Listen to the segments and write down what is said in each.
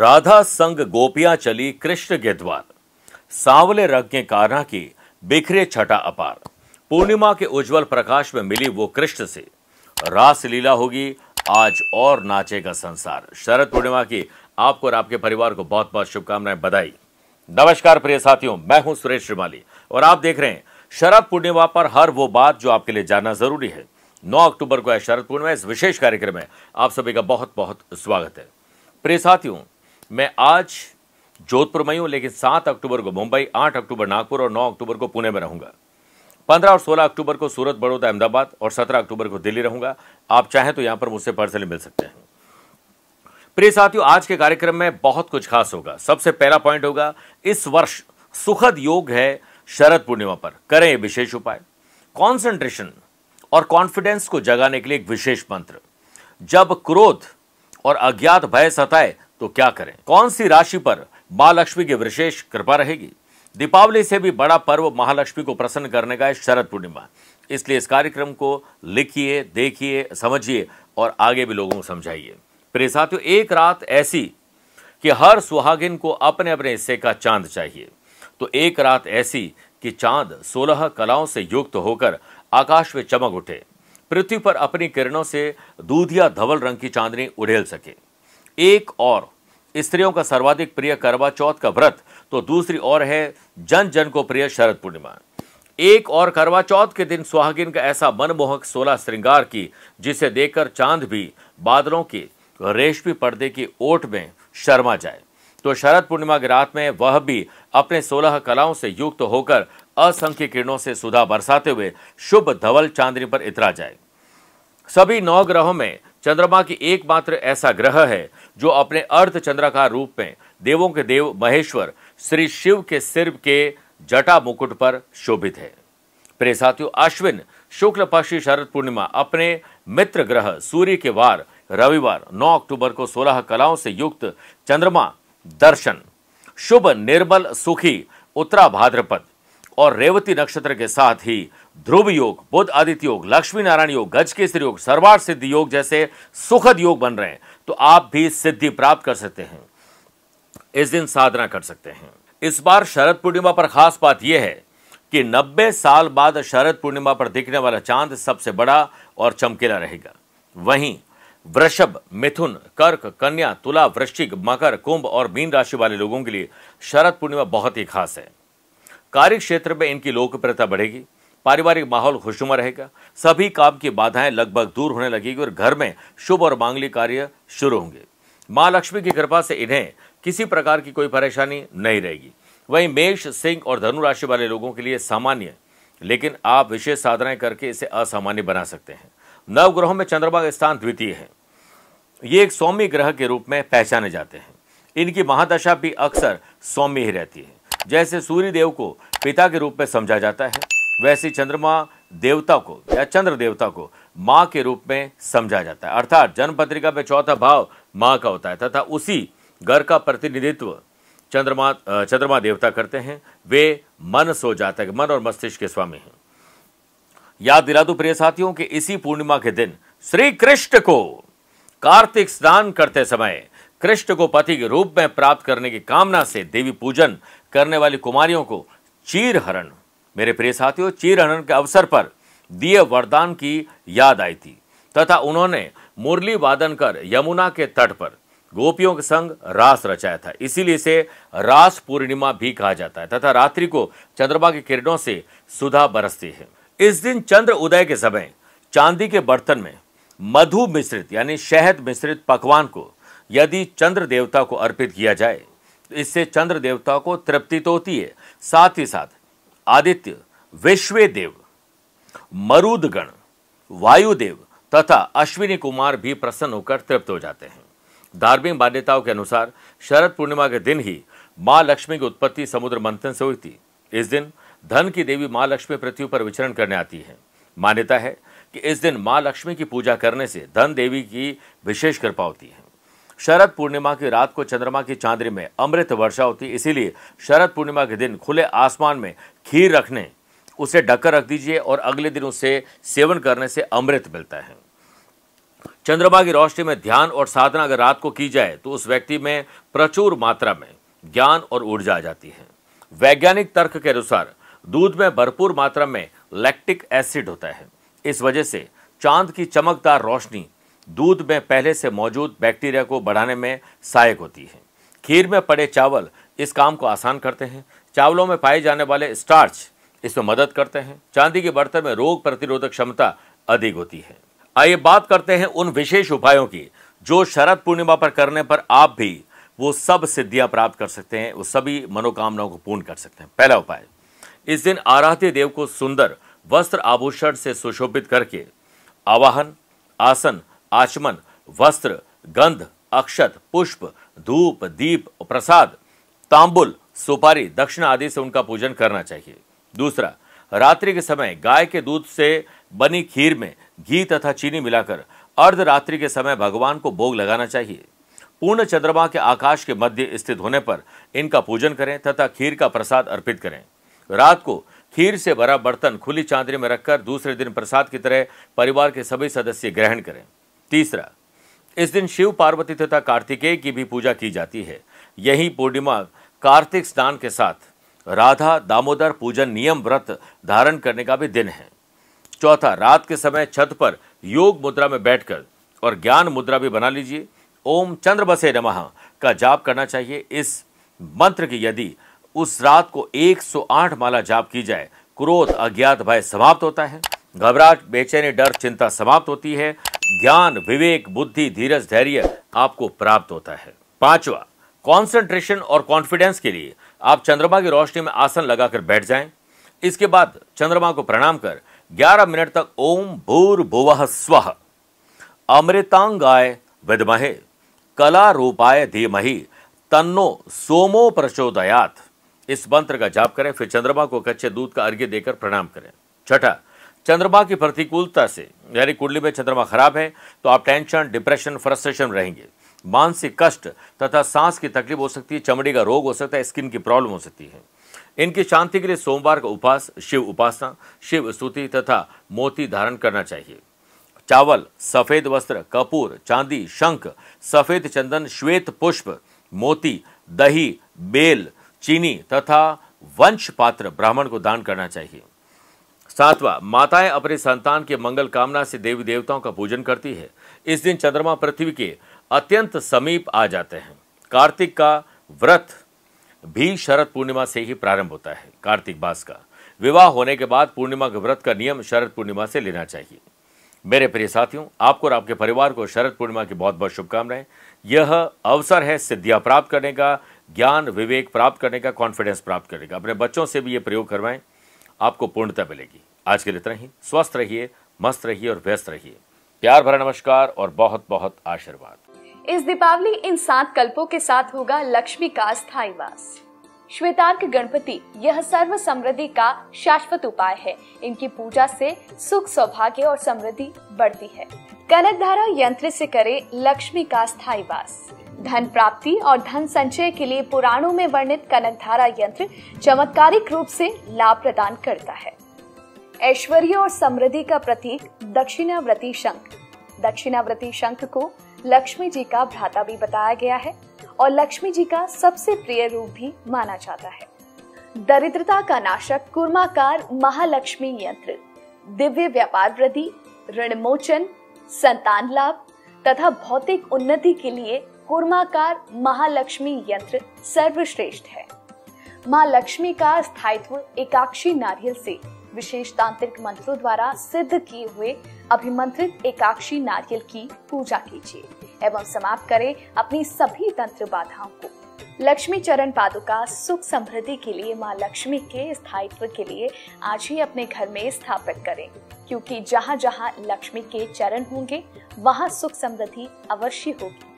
राधा संग गोपियां चली कृष्ण के द्वार सांवले रंग के की बिखरे छटा अपार पूर्णिमा के उज्जवल प्रकाश में मिली वो कृष्ण से रास लीला होगी आज और नाचेगा संसार शरद पूर्णिमा की आपको और आपके परिवार को बहुत बहुत शुभकामनाएं बधाई नमस्कार प्रिय साथियों मैं हूं सुरेश श्रीमाली और आप देख रहे हैं शरद पूर्णिमा पर हर वो बात जो आपके लिए जानना जरूरी है 9 अक्टूबर को है शरद पूर्णिमा इस विशेष कार्यक्रम में आप सभी का बहुत बहुत स्वागत है प्रिय साथियों मैं आज जोधपुर में हूं लेकिन सात अक्टूबर को मुंबई आठ अक्टूबर नागपुर और नौ अक्टूबर को पुणे में रहूंगा पंद्रह और सोलह अक्टूबर को सूरत बड़ौदा अहमदाबाद और सत्रह अक्टूबर को दिल्ली रहूंगा आप चाहें तो यहां पर मुझसे पर्सनली मिल सकते हैं प्रिय साथियों आज के कार्यक्रम में बहुत कुछ खास होगा सबसे पहला पॉइंट होगा इस वर्ष सुखद योग है शरद पूर्णिमा पर करें विशेष उपाय कॉन्सेंट्रेशन और कॉन्फिडेंस को जगाने के लिए एक विशेष मंत्र जब क्रोध और अज्ञात भय सताए तो क्या करें कौन सी राशि पर माँ लक्ष्मी की विशेष कृपा रहेगी दीपावली से भी बड़ा पर्व महालक्ष्मी को प्रसन्न करने का है शरद पूर्णिमा इसलिए इस कार्यक्रम को लिखिए देखिए समझिए और आगे भी लोगों को समझाइए प्रिय साथियों एक रात ऐसी कि हर सुहागिन को अपने अपने हिस्से का चांद चाहिए तो एक रात ऐसी कि चांद सोलह कलाओं से युक्त होकर आकाश में चमक उठे पृथ्वी पर अपनी किरणों से दूधिया धवल रंग की चांदनी उड़ेल सके एक और स्त्रियों का सर्वाधिक प्रिय करवा चौथ का व्रत तो दूसरी और है जन जन को प्रिय शरद पूर्णिमा एक और करवा चौथ के दिन सुहागिन का ऐसा मनमोहक सोलह श्रृंगार की जिसे देखकर चांद भी बादलों के रेशमी पर्दे की ओट में शर्मा जाए तो शरद पूर्णिमा की रात में वह भी अपने सोलह कलाओं से युक्त होकर असंख्य किरणों से सुधा बरसाते हुए शुभ धवल चांदनी पर इतरा जाए सभी नौ ग्रहों में चंद्रमा की एकमात्र ऐसा ग्रह है जो अपने चंद्र का रूप में देवों के देव महेश्वर श्री शिव के सिर के जटा मुकुट पर शोभित है प्रे साथियों अश्विन शुक्ल पक्षी शरद पूर्णिमा अपने मित्र ग्रह सूर्य के वार रविवार 9 अक्टूबर को 16 कलाओं से युक्त चंद्रमा दर्शन शुभ निर्मल सुखी उत्तरा भाद्रपद और रेवती नक्षत्र के साथ ही ध्रुव योग बुद्ध आदित्य योग लक्ष्मी नारायण योग गज योग सर्वार सिद्धि योग जैसे सुखद योग बन रहे हैं तो आप भी सिद्धि प्राप्त कर सकते हैं इस दिन साधना कर सकते हैं इस बार शरद पूर्णिमा पर खास बात यह है कि 90 साल बाद शरद पूर्णिमा पर दिखने वाला चांद सबसे बड़ा और चमकीला रहेगा वहीं वृषभ मिथुन कर्क कन्या तुला वृश्चिक मकर कुंभ और मीन राशि वाले लोगों के लिए शरद पूर्णिमा बहुत ही खास है कार्य क्षेत्र में इनकी लोकप्रियता बढ़ेगी पारिवारिक माहौल खुशनुमा रहेगा सभी काम की बाधाएं लगभग दूर होने लगेगी और घर में शुभ और मांगलिक कार्य शुरू होंगे माँ लक्ष्मी की कृपा से इन्हें किसी प्रकार की कोई परेशानी नहीं रहेगी वहीं मेष सिंह और धनु राशि वाले लोगों के लिए सामान्य लेकिन आप विशेष साधनाएं करके इसे असामान्य बना सकते हैं नवग्रहों में चंद्रमा का स्थान द्वितीय है ये एक सौम्य ग्रह के रूप में पहचाने जाते हैं इनकी महादशा भी अक्सर सौम्य ही रहती है जैसे सूर्य देव को पिता के रूप में समझा जाता है वैसे चंद्रमा देवता को या चंद्र देवता को माँ के रूप में समझा जाता है अर्थात जन्म पत्रिका में चौथा भाव माँ का होता है तथा उसी घर का प्रतिनिधित्व चंद्रमा चंद्रमा देवता करते हैं वे मन सो जाता है मन और मस्तिष्क के स्वामी हैं याद दिला दो प्रिय साथियों कि इसी पूर्णिमा के दिन श्री कृष्ण को कार्तिक स्नान करते समय कृष्ण को पति के रूप में प्राप्त करने की कामना से देवी पूजन करने वाली कुमारियों को चीरहरण मेरे प्रिय साथियों चीरहरण के अवसर पर दिए वरदान की याद आई थी तथा उन्होंने मुरली वादन कर यमुना के तट पर गोपियों के संग रास रचाया था इसीलिए इसे रास पूर्णिमा भी कहा जाता है तथा रात्रि को चंद्रमा की किरणों से सुधा बरसती है इस दिन चंद्र उदय के समय चांदी के बर्तन में मधु मिश्रित यानी शहद मिश्रित पकवान को यदि चंद्र देवता को अर्पित किया जाए इससे चंद्र देवता को तृप्ति तो होती है साथ ही साथ आदित्य विश्वे देव मरुदगण वायुदेव तथा अश्विनी कुमार भी प्रसन्न होकर तृप्त हो जाते हैं धार्मिक मान्यताओं के अनुसार शरद पूर्णिमा के दिन ही माँ लक्ष्मी की उत्पत्ति समुद्र मंथन से हुई थी इस दिन धन की देवी माँ लक्ष्मी पृथ्वी पर विचरण करने आती है मान्यता है कि इस दिन माँ लक्ष्मी की पूजा करने से धन देवी की विशेष कृपा होती है शरद पूर्णिमा की रात को चंद्रमा की चांदनी में अमृत वर्षा होती है इसीलिए शरद पूर्णिमा के दिन खुले आसमान में खीर रखने उसे ढककर रख दीजिए और अगले दिन उसे सेवन करने से अमृत मिलता है चंद्रमा की रोशनी में ध्यान और साधना अगर रात को की जाए तो उस व्यक्ति में प्रचुर मात्रा में ज्ञान और ऊर्जा आ जाती है वैज्ञानिक तर्क के अनुसार दूध में भरपूर मात्रा में लैक्टिक एसिड होता है इस वजह से चांद की चमकदार रोशनी दूध में पहले से मौजूद बैक्टीरिया को बढ़ाने में सहायक होती है खीर में पड़े चावल इस काम को आसान करते हैं चावलों में पाए जाने वाले स्टार्च इसमें मदद करते हैं चांदी के बर्तन में रोग प्रतिरोधक क्षमता अधिक होती है आइए बात करते हैं उन विशेष उपायों की जो शरद पूर्णिमा पर करने पर आप भी वो सब सिद्धियां प्राप्त कर सकते हैं वो सभी मनोकामनाओं को पूर्ण कर सकते हैं पहला उपाय इस दिन आराध्य देव को सुंदर वस्त्र आभूषण से सुशोभित करके आवाहन आसन आचमन वस्त्र गंध अक्षत पुष्प धूप दीप प्रसाद तांबुल सुपारी दक्षिणा आदि से उनका पूजन करना चाहिए दूसरा रात्रि के समय गाय के दूध से बनी खीर में घी तथा चीनी मिलाकर अर्धरात्रि के समय भगवान को भोग लगाना चाहिए पूर्ण चंद्रमा के आकाश के मध्य स्थित होने पर इनका पूजन करें तथा खीर का प्रसाद अर्पित करें रात को खीर से भरा बर्तन खुली चांदनी में रखकर दूसरे दिन प्रसाद की तरह परिवार के सभी सदस्य ग्रहण करें तीसरा इस दिन शिव पार्वती तथा कार्तिकेय की भी पूजा की जाती है यही पूर्णिमा कार्तिक स्नान के साथ राधा दामोदर पूजन नियम व्रत धारण करने का भी दिन है चौथा रात के समय छत पर योग मुद्रा में बैठकर और ज्ञान मुद्रा भी बना लीजिए ओम चंद्र बसे नमः का जाप करना चाहिए इस मंत्र की यदि उस रात को 108 माला जाप की जाए क्रोध अज्ञात भय समाप्त होता है घबराहट बेचैनी डर चिंता समाप्त होती है ज्ञान विवेक बुद्धि धीरज धैर्य आपको प्राप्त होता है पांचवा कंसंट्रेशन और कॉन्फिडेंस के लिए आप चंद्रमा की रोशनी में आसन लगाकर बैठ जाएं इसके बाद चंद्रमा को प्रणाम कर 11 मिनट तक ओम भूर भुव स्व अमृतांगाय विदमहे कला रूपाय धीमहि तन्नो सोमो प्रचोदयात इस मंत्र का जाप करें फिर चंद्रमा को कच्चे दूध का अर्घ्य देकर प्रणाम करें छठा चंद्रमा की प्रतिकूलता से यानी कुंडली में चंद्रमा खराब है तो आप टेंशन डिप्रेशन फ्रस्ट्रेशन रहेंगे मानसिक कष्ट तथा सांस की तकलीफ हो सकती है चमड़ी का रोग हो सकता है स्किन की प्रॉब्लम हो सकती है इनकी शांति के लिए सोमवार का उपास शिव उपासना शिव स्तुति तथा मोती धारण करना चाहिए चावल सफ़ेद वस्त्र कपूर चांदी शंख सफ़ेद चंदन श्वेत पुष्प मोती दही बेल चीनी तथा वंश पात्र ब्राह्मण को दान करना चाहिए सातवां माताएं अपने संतान के मंगल कामना से देवी देवताओं का पूजन करती है इस दिन चंद्रमा पृथ्वी के अत्यंत समीप आ जाते हैं कार्तिक का व्रत भी शरद पूर्णिमा से ही प्रारंभ होता है कार्तिक मास का विवाह होने के बाद पूर्णिमा के व्रत का नियम शरद पूर्णिमा से लेना चाहिए मेरे प्रिय साथियों आपको और आपके परिवार को शरद पूर्णिमा की बहुत बहुत शुभकामनाएं यह अवसर है सिद्धियां प्राप्त करने का ज्ञान विवेक प्राप्त करने का कॉन्फिडेंस प्राप्त करने का अपने बच्चों से भी ये प्रयोग करवाएं आपको पूर्णता मिलेगी आज के लिए इतना ही स्वस्थ रहिए मस्त रहिए और व्यस्त रहिए प्यार भरा नमस्कार और बहुत बहुत आशीर्वाद इस दीपावली इन सात कल्पों के साथ होगा लक्ष्मी का स्थायी वास श्वेतार्क गणपति यह सर्व समृद्धि का शाश्वत उपाय है इनकी पूजा से सुख सौभाग्य और समृद्धि बढ़ती है कनक धारा यंत्र से करे लक्ष्मी का स्थायी वास धन प्राप्ति और धन संचय के लिए पुराणों में वर्णित कनक धारा यंत्र चमत्कारिक रूप से लाभ प्रदान करता है ऐश्वर्य और समृद्धि का प्रतीक दक्षिणाव्रती शंख दक्षिणाव्रती शंख को लक्ष्मी जी का भ्राता भी बताया गया है और लक्ष्मी जी का सबसे प्रिय रूप भी माना जाता है दरिद्रता का नाशक कुर्माकार महालक्ष्मी यंत्र दिव्य व्यापार वृद्धि ऋण मोचन संतान लाभ तथा भौतिक उन्नति के लिए कुर्माकार महालक्ष्मी यंत्र सर्वश्रेष्ठ है माँ लक्ष्मी का स्थायित्व एकाक्षी नारियल से विशेष तांत्रिक मंत्रों द्वारा सिद्ध किए हुए अभिमंत्रित एकाक्षी नारियल की पूजा कीजिए एवं समाप्त करें अपनी सभी तंत्र बाधाओं को लक्ष्मी चरण पादुका सुख समृद्धि के लिए माँ लक्ष्मी के स्थायित्व के लिए आज ही अपने घर में स्थापित करें क्योंकि जहाँ जहाँ लक्ष्मी के चरण होंगे वहाँ सुख समृद्धि अवश्य होगी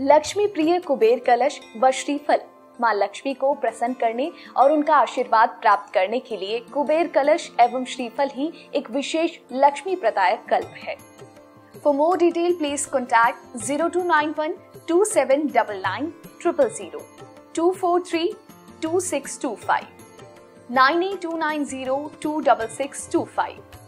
लक्ष्मी प्रिय कुबेर कलश व श्रीफल माँ लक्ष्मी को प्रसन्न करने और उनका आशीर्वाद प्राप्त करने के लिए कुबेर कलश एवं श्रीफल ही एक विशेष लक्ष्मी प्रदायक कल्प है for more detail please contact zero two nine one two seven double nine triple zero two four three two six two five nine eight two nine zero two double six two five